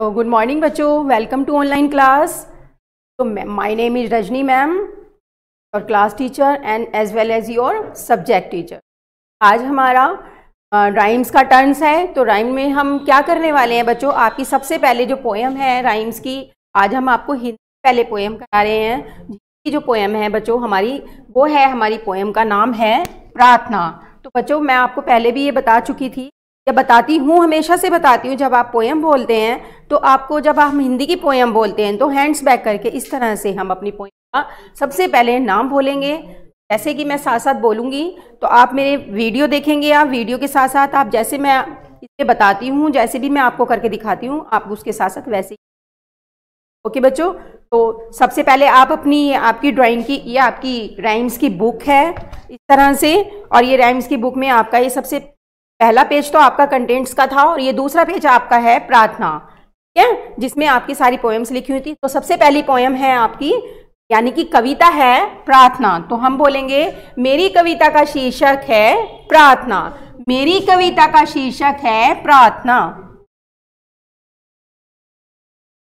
तो good morning बच्चों welcome to online class तो my name is Rajni ma'am और class teacher and as well as your subject teacher आज हमारा rhymes का टर्न्स है तो राइम में हम क्या करने वाले हैं बच्चों आपकी सबसे पहले जो पोएम है राइम्स की आज हम आपको हिंदी पहले पोएम करा रहे हैं जिसकी जो पोएम है बच्चों हमारी वो है हमारी पोएम का नाम है प्रार्थना तो बच्चों मैं आपको पहले भी ये बता चुकी थी या बताती हूँ हमेशा से बताती हूँ जब आप पोएम बोलते हैं तो आपको जब आप हिंदी की पोएम बोलते हैं तो हैंड्स बैक करके इस तरह से हम अपनी पोएम का सबसे पहले नाम बोलेंगे जैसे कि मैं साथ साथ बोलूँगी तो आप मेरे वीडियो देखेंगे आप वीडियो के साथ साथ आप जैसे मैं इसे बताती हूँ जैसे भी मैं आपको करके दिखाती हूँ आप उसके साथ साथ वैसे ओके बच्चों तो सबसे पहले आप अपनी आपकी ड्राइंग की या आपकी राइम्स की बुक है इस तरह से और ये राइम्स की बुक में आपका ये सबसे पहला पेज तो आपका कंटेंट्स का था और ये दूसरा पेज आपका है प्रार्थना क्या जिसमें आपकी सारी पोएम्स लिखी हुई थी तो सबसे पहली पोएम है आपकी यानी कि कविता है प्रार्थना तो हम बोलेंगे मेरी कविता का शीर्षक है प्रार्थना मेरी कविता का शीर्षक है प्रार्थना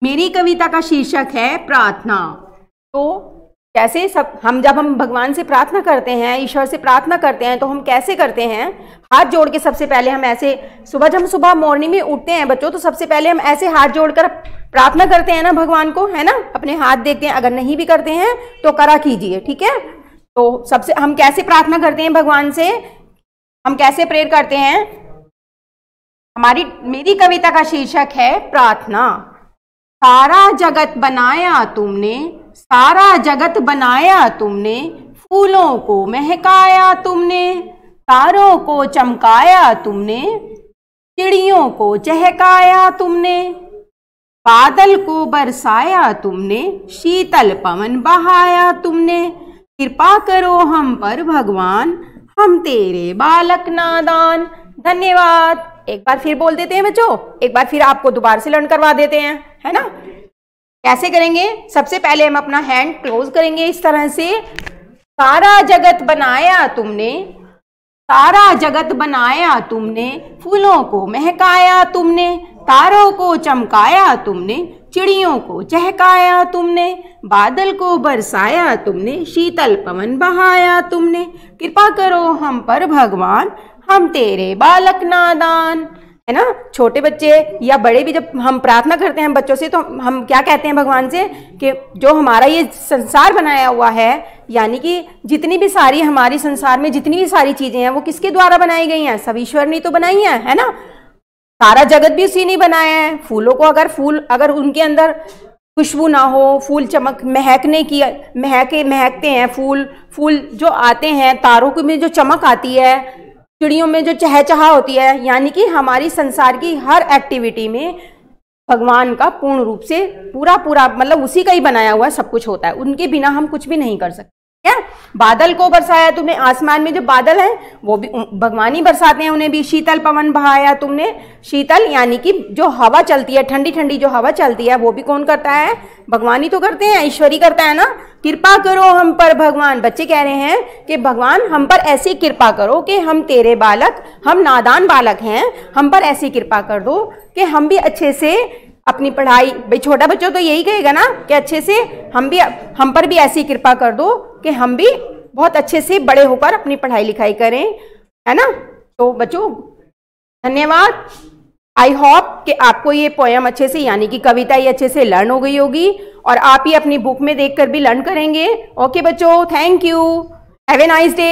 मेरी कविता का शीर्षक है प्रार्थना तो कैसे सब हम जब हम भगवान से प्रार्थना करते हैं ईश्वर से प्रार्थना करते हैं तो हम कैसे करते हैं हाथ जोड़ के सबसे पहले हम ऐसे सुबह जब हम सुबह मॉर्निंग में उठते हैं बच्चों तो सबसे पहले हम ऐसे हाथ जोड़कर प्रार्थना करते हैं ना भगवान को है ना अपने हाथ देखते हैं अगर नहीं भी करते हैं तो करा कीजिए ठीक है तो सबसे हम कैसे प्रार्थना करते हैं भगवान से हम कैसे प्रेर करते हैं हमारी मेरी कविता का शीर्षक है प्रार्थना सारा जगत बनाया तुमने सारा जगत बनाया तुमने फूलों को महकाया तुमने तारों को चमकाया तुमने चिड़ियों को चहकाया तुमने बादल को बरसाया तुमने शीतल पवन बहाया तुमने कृपा करो हम पर भगवान हम तेरे बालक नादान धन्यवाद एक बार फिर बोल देते हैं बच्चों एक बार फिर आपको दोबारा से लर्न करवा देते हैं है ना कैसे करेंगे सबसे पहले हम अपना हैंड क्लोज करेंगे इस तरह से सारा जगत बनाया तुमने सारा जगत बनाया तुमने फूलों को महकाया तुमने तारों को चमकाया तुमने चिड़ियों को चहकाया तुमने बादल को बरसाया तुमने शीतल पवन बहाया तुमने कृपा करो हम पर भगवान हम तेरे बालक नादान है ना छोटे बच्चे या बड़े भी जब हम प्रार्थना करते हैं बच्चों से तो हम क्या कहते हैं भगवान से कि जो हमारा ये संसार बनाया हुआ है यानी कि जितनी भी सारी हमारी संसार में जितनी भी सारी चीज़ें हैं वो किसके द्वारा बनाई गई हैं सब ईश्वर ने तो बनाई हैं है ना सारा जगत भी उसी ने बनाया है फूलों को अगर फूल अगर उनके अंदर खुशबू ना हो फूल चमक महकने की महके महकते हैं फूल फूल जो आते हैं तारों के में जो चमक आती है चिड़ियों में जो चहचहा होती है यानी कि हमारी संसार की हर एक्टिविटी में भगवान का पूर्ण रूप से पूरा पूरा मतलब उसी का ही बनाया हुआ सब कुछ होता है उनके बिना हम कुछ भी नहीं कर सकते क्या बादल को बरसाया तुमने आसमान में जो बादल है वो भी भगवान ही बरसाते हैं उन्हें भी शीतल पवन बहाया तुमने शीतल यानी कि जो हवा चलती है ठंडी ठंडी जो हवा चलती है वो भी कौन करता है भगवान ही तो करते हैं ईश्वरी करता है ना कृपा करो हम पर भगवान बच्चे कह रहे हैं कि भगवान हम पर ऐसी कृपा करो कि हम तेरे बालक हम नादान बालक हैं हम पर ऐसी कृपा कर दो कि हम भी अच्छे से अपनी पढ़ाई भाई छोटा बच्चा तो यही कहेगा ना कि अच्छे से हम भी हम पर भी ऐसी कृपा कर दो कि हम भी बहुत अच्छे से बड़े होकर अपनी पढ़ाई लिखाई करें है ना तो बच्चों धन्यवाद आई होप कि आपको ये पोएम अच्छे से यानी कि कविता ये अच्छे से लर्न हो गई होगी और आप ही अपनी बुक में देखकर भी लर्न करेंगे ओके बच्चों thank you have a nice day